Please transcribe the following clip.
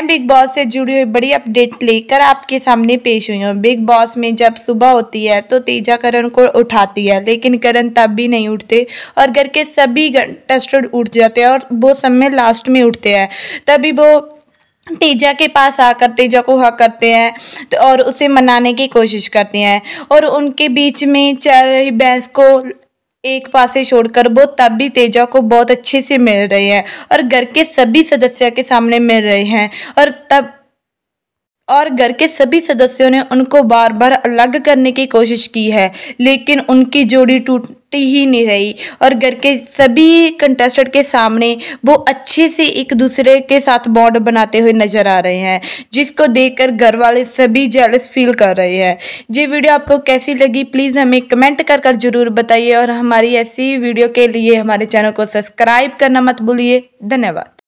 मैं big boss से जुड़ी हुई बड़ी अपडेट लेकर आपके सामने पेश हुई हूँ बिग बॉस में जब सुबह होती है तो तेजा करण को उठाती है लेकिन करण तब भी नहीं उठते और घर के सभी टेस्टर उठ जाते हैं और वो सब में लास्ट में उठते हैं तभी वो तेजा के पास आकर तेजा को हक करते हैं तो और उसे मनाने की कोशिश करते हैं और उनके बीच में चल रही बैंस को एक पासे छोड़कर वो तब भी तेजा को बहुत अच्छे से मिल रहे हैं और घर के सभी सदस्य के सामने मिल रहे हैं और तब और घर के सभी सदस्यों ने उनको बार बार अलग करने की कोशिश की है लेकिन उनकी जोड़ी टूट टूटी ही नहीं रही और घर के सभी कंटेस्टेंट के सामने वो अच्छे से एक दूसरे के साथ बॉन्ड बनाते हुए नजर आ रहे हैं जिसको देखकर घर वाले सभी जेलस फील कर रहे हैं ये वीडियो आपको कैसी लगी प्लीज़ हमें कमेंट कर कर ज़रूर बताइए और हमारी ऐसी वीडियो के लिए हमारे चैनल को सब्सक्राइब करना मत भूलिए धन्यवाद